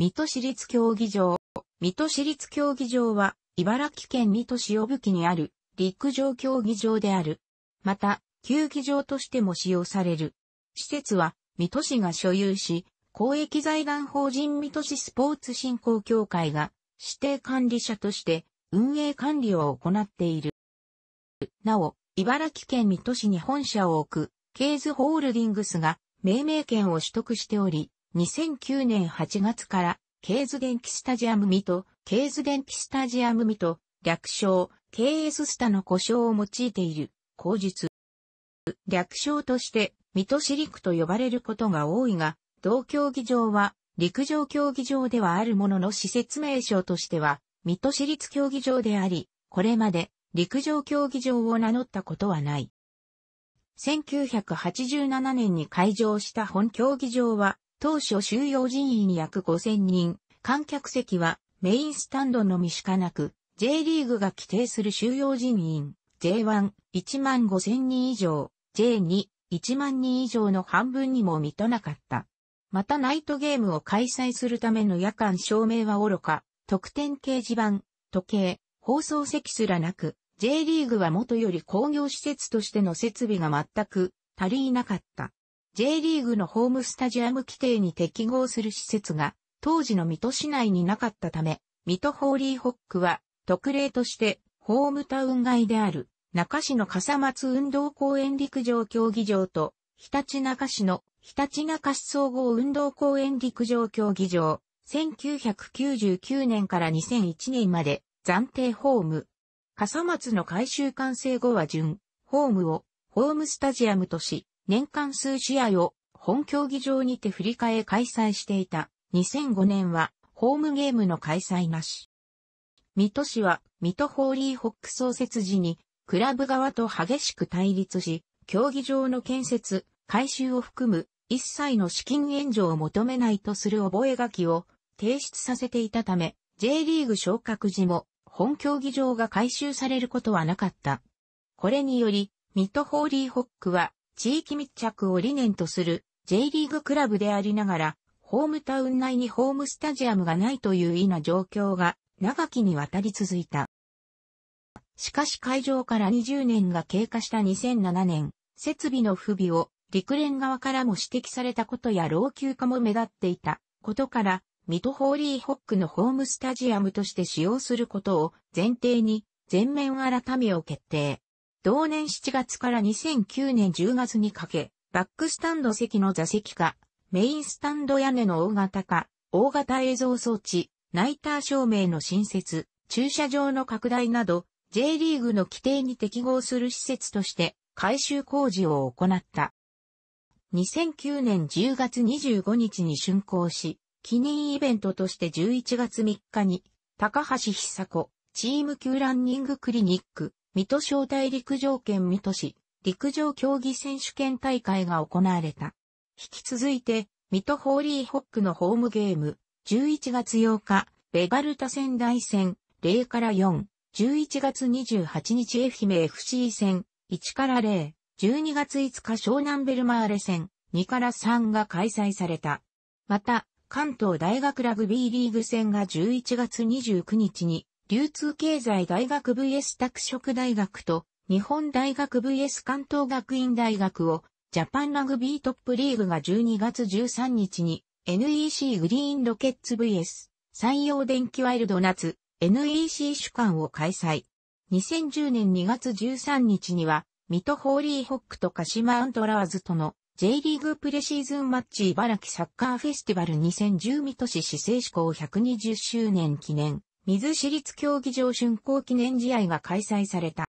水戸市立競技場。水戸市立競技場は、茨城県水戸市小吹にある陸上競技場である。また、球技場としても使用される。施設は、水戸市が所有し、公益財団法人水戸市スポーツ振興協会が指定管理者として運営管理を行っている。なお、茨城県水戸市に本社を置く、ケーズホールディングスが命名権を取得しており、2009年8月から、ケーズ電気スタジアムミと、ケーズ電気スタジアムミと、略称、KS スタの故障を用いている、口述。略称として、水戸市陸と呼ばれることが多いが、同競技場は、陸上競技場ではあるものの施設名称としては、水戸市立競技場であり、これまで陸上競技場を名乗ったことはない。1987年に開場した本競技場は、当初収容人員約5000人、観客席はメインスタンドのみしかなく、J リーグが規定する収容人員、J1、1万5000人以上、J2、1万人以上の半分にも満たなかった。またナイトゲームを開催するための夜間照明は愚か、特典掲示板、時計、放送席すらなく、J リーグは元より工業施設としての設備が全く足りなかった。J リーグのホームスタジアム規定に適合する施設が当時の水戸市内になかったため、水戸ホーリーホックは特例としてホームタウン外である中市の笠松運動公園陸上競技場とひたち市のひたちな市総合運動公園陸上競技場1999年から2001年まで暫定ホーム。笠松の改修完成後は準ホームをホームスタジアムとし、年間数試合を本競技場にて振り替え開催していた2005年はホームゲームの開催なし。水戸市は水戸ホーリーホック創設時にクラブ側と激しく対立し、競技場の建設、改修を含む一切の資金援助を求めないとする覚書を提出させていたため、J リーグ昇格時も本競技場が改修されることはなかった。これにより、水戸ホーリーホックは地域密着を理念とする J リーグクラブでありながら、ホームタウン内にホームスタジアムがないという異な状況が長きにわたり続いた。しかし会場から20年が経過した2007年、設備の不備を陸連側からも指摘されたことや老朽化も目立っていたことから、ミトホーリーホックのホームスタジアムとして使用することを前提に全面改めを決定。同年7月から2009年10月にかけ、バックスタンド席の座席化、メインスタンド屋根の大型化、大型映像装置、ナイター照明の新設、駐車場の拡大など、J リーグの規定に適合する施設として改修工事を行った。2009年10月25日に竣工し、記念イベントとして11月3日に、高橋久子、チーム級ランニングクリニック、水戸招待陸上圏水戸市、陸上競技選手権大会が行われた。引き続いて、水戸ホーリーホックのホームゲーム、11月8日、ベガルタ仙台戦、0から4、11月28日愛媛 FC 戦、1から0、12月5日湘南ベルマーレ戦、2から3が開催された。また、関東大学ラグビーリーグ戦が11月29日に、流通経済大学 VS 拓殖大学と、日本大学 VS 関東学院大学を、ジャパンラグビートップリーグが12月13日に、NEC グリーンロケッツ VS、採用電気ワイルド夏、NEC 主管を開催。2010年2月13日には、ミトホーリーホックと鹿島アントラーズとの J リーグプレシーズンマッチ茨城サッカーフェスティバル2010ミト市市政施行120周年記念水市立競技場竣工記念試合が開催された。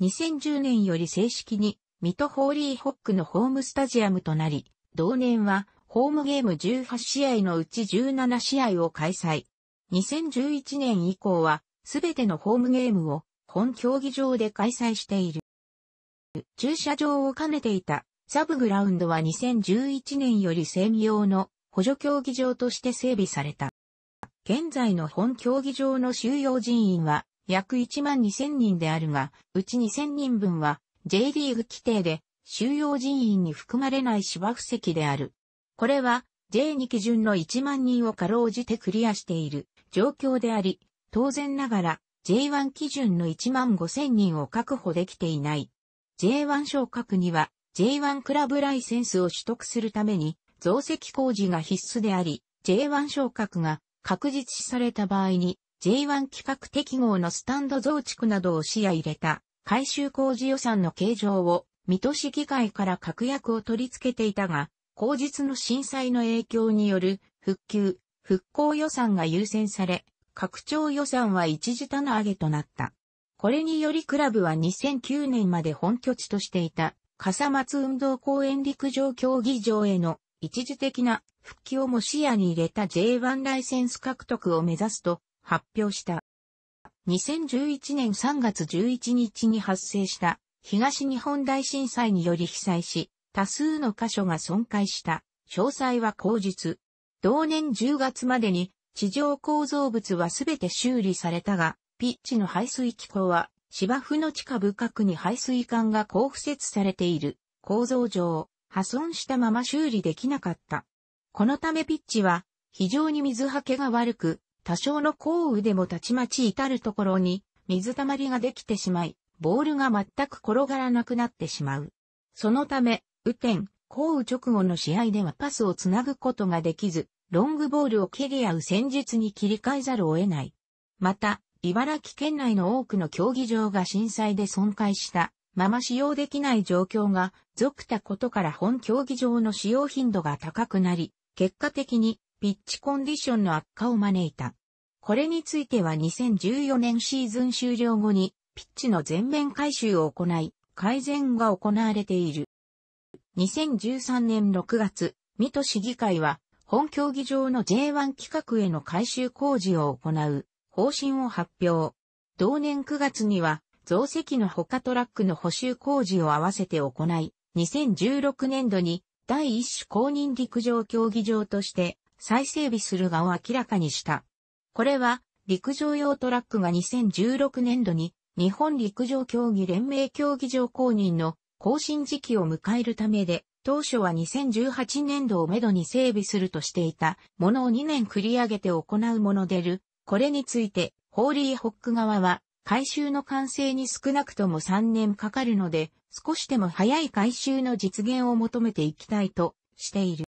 2010年より正式に、水戸ホーリーホックのホームスタジアムとなり、同年は、ホームゲーム18試合のうち17試合を開催。2011年以降は、すべてのホームゲームを本競技場で開催している。駐車場を兼ねていたサブグラウンドは2011年より専用の補助競技場として整備された。現在の本競技場の収容人員は約1万2000人であるが、うち2000人分は J リーグ規定で収容人員に含まれない芝布席である。これは J2 基準の1万人をかろうじてクリアしている状況であり、当然ながら J1 基準の1万5000人を確保できていない。J1 昇格には J1 クラブライセンスを取得するために増席工事が必須であり、J1 昇格が確実視された場合に J1 規格適合のスタンド増築などを視野入れた改修工事予算の形状を水戸市議会から確約を取り付けていたが、後日の震災の影響による復旧、復興予算が優先され、拡張予算は一時棚上げとなった。これによりクラブは2009年まで本拠地としていた笠松運動公園陸上競技場への一時的な復帰をも視野に入れた J1 ライセンス獲得を目指すと発表した。2011年3月11日に発生した東日本大震災により被災し、多数の箇所が損壊した。詳細は口日。同年10月までに地上構造物はすべて修理されたが、ピッチの排水機構は芝生の地下深くに排水管が交付設されている構造上、破損したまま修理できなかった。このためピッチは非常に水はけが悪く、多少の降雨でもたちまち至るところに水たまりができてしまい、ボールが全く転がらなくなってしまう。そのため、雨天、降雨直後の試合ではパスをつなぐことができず、ロングボールを蹴り合う戦術に切り替えざるを得ない。また、茨城県内の多くの競技場が震災で損壊したまま使用できない状況が続たことから本競技場の使用頻度が高くなり、結果的にピッチコンディションの悪化を招いた。これについては2014年シーズン終了後にピッチの全面回収を行い、改善が行われている。2013年6月、水戸市議会は本競技場の J1 規格への改修工事を行う方針を発表。同年9月には増積の他トラックの補修工事を合わせて行い、2016年度に第一種公認陸上競技場として再整備するがを明らかにした。これは陸上用トラックが2016年度に日本陸上競技連盟競技場公認の更新時期を迎えるためで、当初は2018年度をめどに整備するとしていたものを2年繰り上げて行うものでる。これについて、ホーリーホック側は改修の完成に少なくとも3年かかるので、少しでも早い改修の実現を求めていきたいとしている。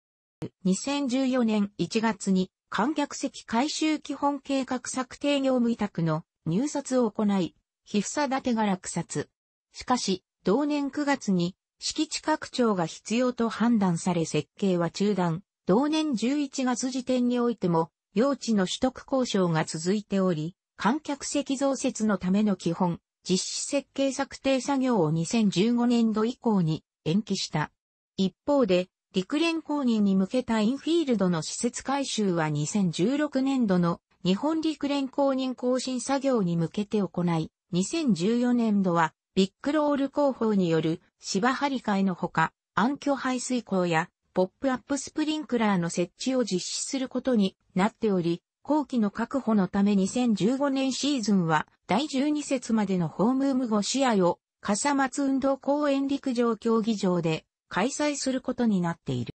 2014年1月に観客席改修基本計画策定業務委託の入札を行い、被さ立てが落札。しかし、同年9月に敷地拡張が必要と判断され設計は中断。同年11月時点においても、用地の取得交渉が続いており、観客席増設のための基本、実施設計策定作業を2015年度以降に延期した。一方で、陸連公認に向けたインフィールドの施設改修は2016年度の日本陸連公認更新作業に向けて行い、2014年度はビッグロール広報による芝張り替えのほか、暗渠排水口やポップアップスプリンクラーの設置を実施することになっており、後期の確保のため2015年シーズンは第12節までのホームーム5試合を笠松運動公園陸上競技場で開催することになっている。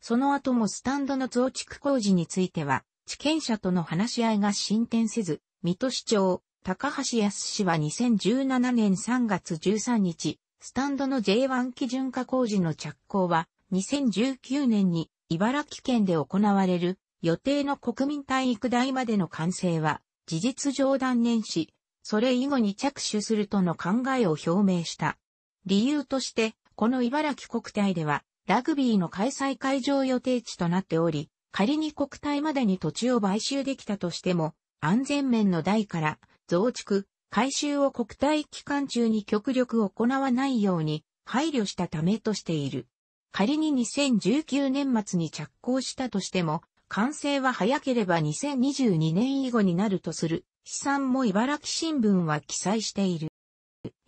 その後もスタンドの増築工事については、地権者との話し合いが進展せず、水戸市長、高橋康氏は2017年3月13日、スタンドの J1 基準化工事の着工は、2019年に茨城県で行われる予定の国民体育大までの完成は、事実上断念し、それ以後に着手するとの考えを表明した。理由として、この茨城国体では、ラグビーの開催会場予定地となっており、仮に国体までに土地を買収できたとしても、安全面の代から、増築、改修を国体期間中に極力行わないように、配慮したためとしている。仮に2019年末に着工したとしても、完成は早ければ2022年以後になるとする、試算も茨城新聞は記載している。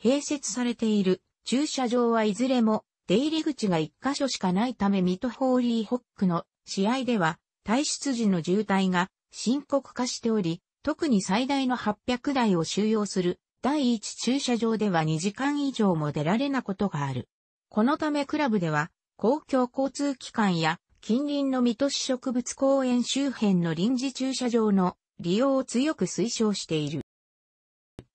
併設されている駐車場はいずれも出入り口が1箇所しかないためミトホーリーホックの試合では退出時の渋滞が深刻化しており、特に最大の800台を収容する第一駐車場では2時間以上も出られなことがある。このためクラブでは公共交通機関や近隣の水戸市植物公園周辺の臨時駐車場の利用を強く推奨している。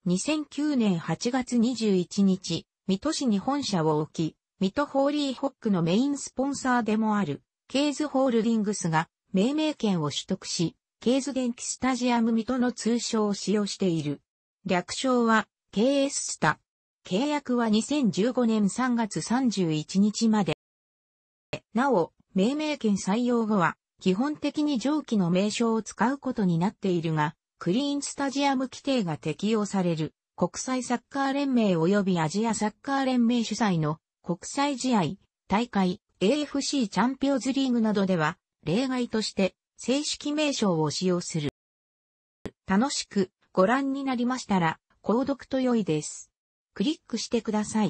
2009年8月21日、水戸市に本社を置き、水戸ホーリーホックのメインスポンサーでもある、ケーズホールディングスが命名権を取得し、ケーズ電気スタジアム水戸の通称を使用している。略称は、KS スタ。契約は2015年3月31日まで。なお、命名権採用後は、基本的に上記の名称を使うことになっているが、クリーンスタジアム規定が適用される、国際サッカー連盟及びアジアサッカー連盟主催の国際試合、大会、AFC チャンピオンズリーグなどでは、例外として正式名称を使用する。楽しくご覧になりましたら、購読と良いです。クリックしてください。